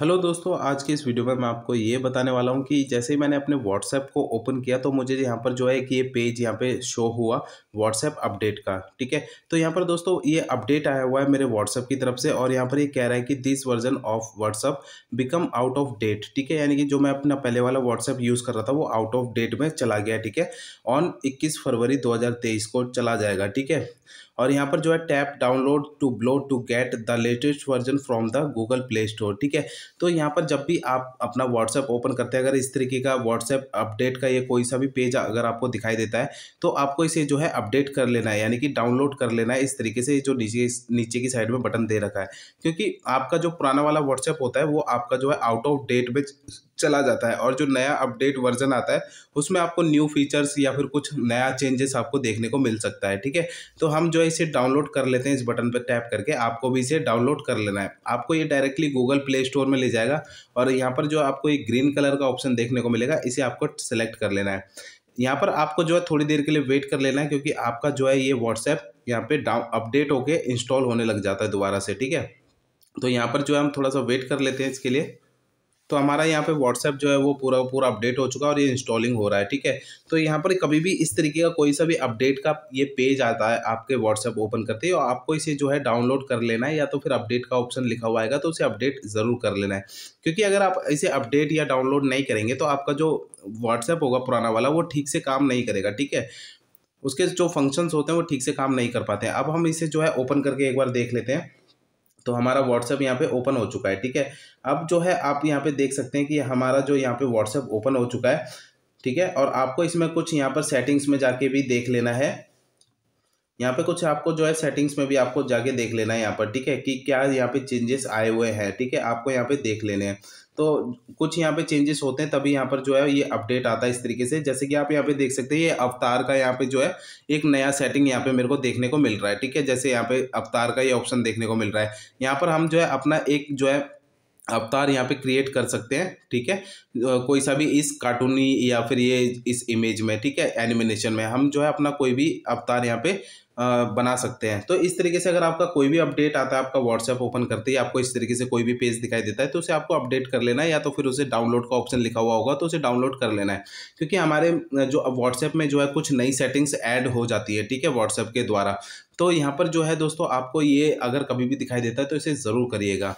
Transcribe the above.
hello दोस्तों आज के इस वीडियो में मैं आपको ये बताने वाला हूँ कि जैसे ही मैंने अपने व्हाट्सएप को ओपन किया तो मुझे यहाँ पर जो है कि ये पेज यहाँ पे शो हुआ व्हाट्सएप अपडेट का ठीक है तो यहाँ पर दोस्तों ये अपडेट आया हुआ है मेरे व्हाट्सएप की तरफ से और यहाँ पर ये कह रहा है कि this version of WhatsApp become out of date ठीक है यानी कि जो मैं अपना पहले वाला व्हाट्सअप यूज़ कर रहा था वो आउट ऑफ डेट में चला गया ठीक है ऑन इक्कीस फरवरी दो को चला जाएगा ठीक है और यहाँ पर जो है tap download to below to get the latest version from the Google Play Store ठीक है तो यहाँ पर जब भी आप अपना व्हाट्सएप ओपन करते हैं अगर इस तरीके का व्हाट्सएप अपडेट का ये कोई सा भी पेज अगर आपको दिखाई देता है तो आपको इसे जो है अपडेट कर लेना है यानी कि डाउनलोड कर लेना है इस तरीके से जो नीचे नीचे की साइड में बटन दे रखा है क्योंकि आपका जो पुराना वाला व्हाट्सएप होता है वो आपका जो है आउट ऑफ डेट में चला जाता है और जो नया अपडेट वर्जन आता है उसमें आपको न्यू फीचर्स या फिर कुछ नया चेंजेस आपको देखने को मिल सकता है ठीक है तो हम जो है इसे डाउनलोड कर लेते हैं इस बटन पर टैप करके आपको भी इसे डाउनलोड कर लेना है आपको ये डायरेक्टली गूगल प्ले स्टोर में ले जाएगा और यहाँ पर जो आपको एक ग्रीन कलर का ऑप्शन देखने को मिलेगा इसे आपको सेलेक्ट कर लेना है यहाँ पर आपको जो है थोड़ी देर के लिए वेट कर लेना है क्योंकि आपका जो है ये व्हाट्सएप यहाँ पे डाउन अपडेट होके इंस्टॉल होने लग जाता है दोबारा से ठीक है तो यहाँ पर जो है हम थोड़ा सा वेट कर लेते हैं इसके लिए तो हमारा यहाँ पे व्हाट्सएप जो है वो पूरा पूरा अपडेट हो चुका है और ये इंस्टॉलिंग हो रहा है ठीक है तो यहाँ पर कभी भी इस तरीके का कोई सा भी अपडेट का ये पेज आता है आपके व्हाट्सएप ओपन करते ही और आपको इसे जो है डाउनलोड कर लेना है या तो फिर अपडेट का ऑप्शन लिखा हुआ आएगा तो उसे अपडेट ज़रूर कर लेना है क्योंकि अगर आप इसे अपडेट या डाउनलोड नहीं करेंगे तो आपका जो व्हाट्सएप होगा पुराना वाला वो ठीक से काम नहीं करेगा ठीक है उसके जो फंक्शंस होते हैं वो ठीक से काम नहीं कर पाते हैं अब हम इसे जो है ओपन करके एक बार देख लेते हैं तो हमारा व्हाट्सएप यहाँ पे ओपन हो चुका है ठीक है अब जो है आप यहाँ पे देख सकते हैं कि हमारा जो यहाँ पे व्हाट्सएप ओपन हो चुका है ठीक है और आपको इसमें कुछ यहाँ पर सेटिंग्स में जाके भी देख लेना है यहाँ पे कुछ आपको जो है सेटिंग्स में भी आपको जाके देख लेना है यहाँ पर ठीक है कि क्या यहाँ पे चेंजेस आए हुए हैं ठीक है आपको यहाँ पे देख लेने हैं तो कुछ यहाँ पे चेंजेस होते हैं तभी यहाँ पर जो है ये अपडेट आता है इस तरीके से जैसे कि आप यहाँ पे देख सकते हैं ये अवतार का यहाँ पे जो है एक नया सेटिंग यहाँ पे मेरे को देखने को मिल रहा है ठीक है जैसे यहाँ पे अवतार का ये ऑप्शन देखने को मिल रहा है यहाँ पर हम जो है अपना एक जो है अवतार यहाँ पे क्रिएट कर सकते हैं ठीक है कोई सा भी इस कार्टूनी या फिर ये इस इमेज में ठीक है एनिमिनेशन में हम जो है अपना कोई भी अवतार यहाँ पे बना सकते हैं तो इस तरीके से अगर आपका कोई भी अपडेट आता है आपका व्हाट्सएप ओपन करते ही आपको इस तरीके से कोई भी पेज दिखाई देता है तो उसे आपको अपडेट कर लेना है या तो फिर उसे डाउनलोड का ऑप्शन लिखा हुआ होगा तो उसे डाउनलोड कर लेना है क्योंकि हमारे जो व्हाट्सएप में जो है कुछ नई सेटिंग्स ऐड हो जाती है ठीक है व्हाट्सएप के द्वारा तो यहाँ पर जो है दोस्तों आपको ये अगर कभी भी दिखाई देता है तो इसे ज़रूर करिएगा